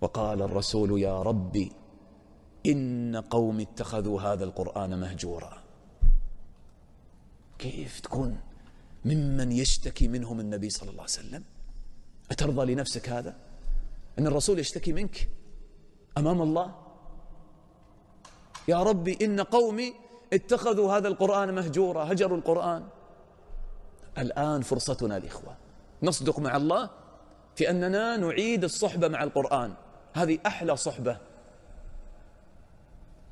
وقال الرسول يا ربي إن قوم اتخذوا هذا القرآن مهجورا كيف تكون ممن يشتكي منهم النبي صلى الله عليه وسلم أترضى لنفسك هذا أن الرسول يشتكي منك أمام الله يا ربي إن قومي اتخذوا هذا القرآن مهجورا هجروا القرآن الآن فرصتنا الإخوة نصدق مع الله في أننا نعيد الصحبة مع القرآن هذه أحلى صحبة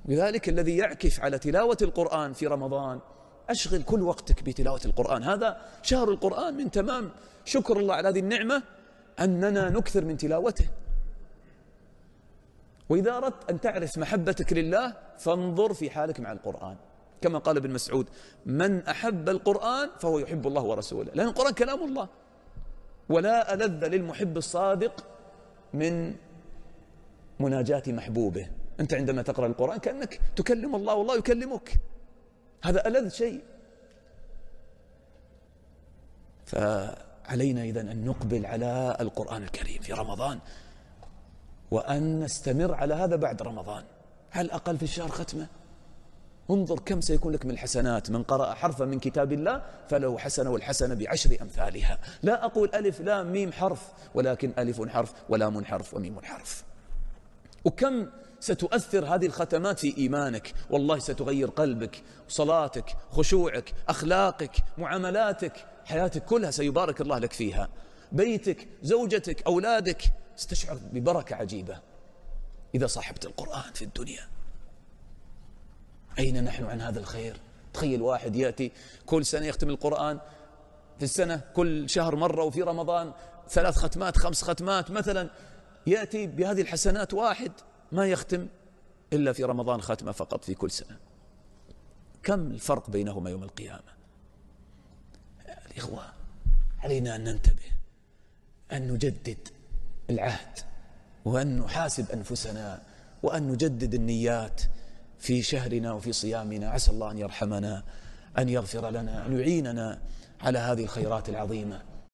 لذلك الذي يعكف على تلاوة القرآن في رمضان أشغل كل وقتك بتلاوة القرآن هذا شهر القرآن من تمام شكر الله على هذه النعمة أننا نكثر من تلاوته وإذا أردت أن تعرف محبتك لله فانظر في حالك مع القرآن كما قال ابن مسعود من أحب القرآن فهو يحب الله ورسوله لأن القرآن كلام الله ولا ألذ للمحب الصادق من مناجاة محبوبه أنت عندما تقرأ القرآن كأنك تكلم الله والله يكلمك هذا ألذ شيء فعلينا إذا أن نقبل على القرآن الكريم في رمضان وأن نستمر على هذا بعد رمضان هل أقل في الشهر ختمة انظر كم سيكون لك من الحسنات من قرأ حرفا من كتاب الله فله حسنة والحسنة بعشر أمثالها لا أقول ألف لا ميم حرف ولكن ألف حرف ولام حرف وميم حرف وكم ستؤثر هذه الختمات في إيمانك والله ستغير قلبك صلاتك خشوعك أخلاقك معاملاتك حياتك كلها سيبارك الله لك فيها بيتك زوجتك أولادك ستشعر ببركة عجيبة إذا صاحبت القرآن في الدنيا أين نحن عن هذا الخير تخيل واحد يأتي كل سنة يختم القرآن في السنة كل شهر مرة وفي رمضان ثلاث ختمات خمس ختمات مثلا يأتي بهذه الحسنات واحد ما يختم إلا في رمضان خاتمة فقط في كل سنة كم الفرق بينهما يوم القيامة الإخوة علينا أن ننتبه أن نجدد العهد وأن نحاسب أنفسنا وأن نجدد النيات في شهرنا وفي صيامنا عسى الله أن يرحمنا أن يغفر لنا أن يعيننا على هذه الخيرات العظيمة